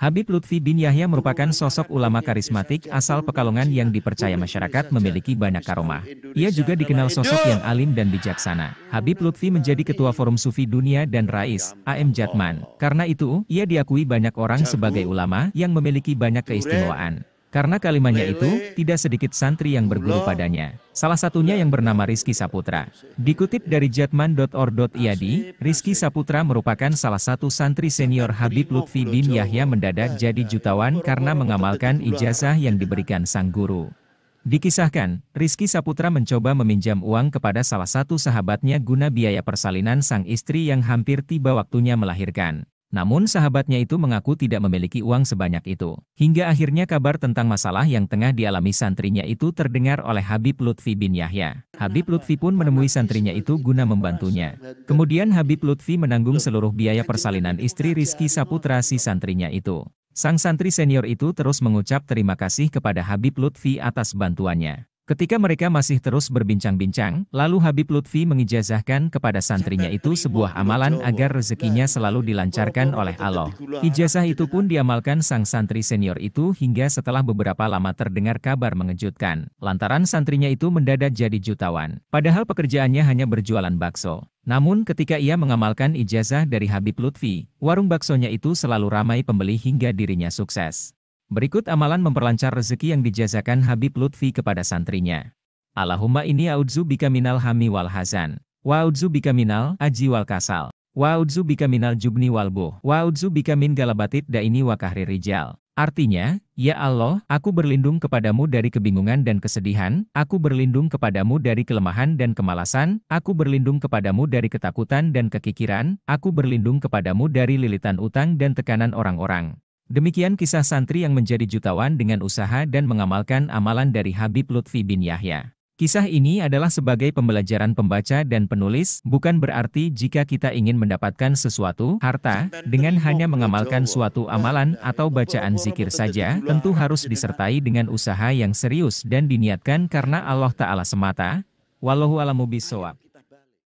Habib Lutfi bin Yahya merupakan sosok ulama karismatik asal Pekalongan yang dipercaya masyarakat memiliki banyak karomah. Ia juga dikenal sosok yang alim dan bijaksana. Habib Lutfi menjadi ketua Forum Sufi Dunia dan Rais, AM Jatman. Karena itu, ia diakui banyak orang sebagai ulama yang memiliki banyak keistimewaan. Karena kalimatnya itu, tidak sedikit santri yang berguru padanya. Salah satunya yang bernama Rizky Saputra. Dikutip dari jatman.or.iad, Rizky Saputra merupakan salah satu santri senior Habib Lutfi bin Yahya mendadak jadi jutawan karena mengamalkan ijazah yang diberikan sang guru. Dikisahkan, Rizky Saputra mencoba meminjam uang kepada salah satu sahabatnya guna biaya persalinan sang istri yang hampir tiba waktunya melahirkan. Namun sahabatnya itu mengaku tidak memiliki uang sebanyak itu. Hingga akhirnya kabar tentang masalah yang tengah dialami santrinya itu terdengar oleh Habib Lutfi bin Yahya. Habib Lutfi pun menemui santrinya itu guna membantunya. Kemudian Habib Lutfi menanggung seluruh biaya persalinan istri Rizky Saputra si santrinya itu. Sang santri senior itu terus mengucap terima kasih kepada Habib Lutfi atas bantuannya. Ketika mereka masih terus berbincang-bincang, lalu Habib Lutfi mengijazahkan kepada santrinya itu sebuah amalan agar rezekinya selalu dilancarkan oleh Allah. Ijazah itu pun diamalkan sang santri senior itu hingga setelah beberapa lama terdengar kabar mengejutkan. Lantaran santrinya itu mendadak jadi jutawan. Padahal pekerjaannya hanya berjualan bakso. Namun ketika ia mengamalkan ijazah dari Habib Lutfi, warung baksonya itu selalu ramai pembeli hingga dirinya sukses. Berikut amalan memperlancar rezeki yang dijazakan Habib Lutfi kepada santrinya. Allahumma ini audzu bika minal hami wal hazan, wa audzu bika minal aji wal kasal, wa audzu bika minal jubni wal buh, wa audzu bika min da daini wa kahri rijal. Artinya, ya Allah, aku berlindung kepadamu dari kebingungan dan kesedihan, aku berlindung kepadamu dari kelemahan dan kemalasan, aku berlindung kepadamu dari ketakutan dan kekikiran, aku berlindung kepadamu dari lilitan utang dan tekanan orang-orang. Demikian kisah santri yang menjadi jutawan dengan usaha dan mengamalkan amalan dari Habib Lutfi bin Yahya. Kisah ini adalah sebagai pembelajaran pembaca dan penulis, bukan berarti jika kita ingin mendapatkan sesuatu, harta, dengan hanya mengamalkan suatu amalan atau bacaan zikir saja, tentu harus disertai dengan usaha yang serius dan diniatkan karena Allah Ta'ala semata. Wallahu alamu bisawab.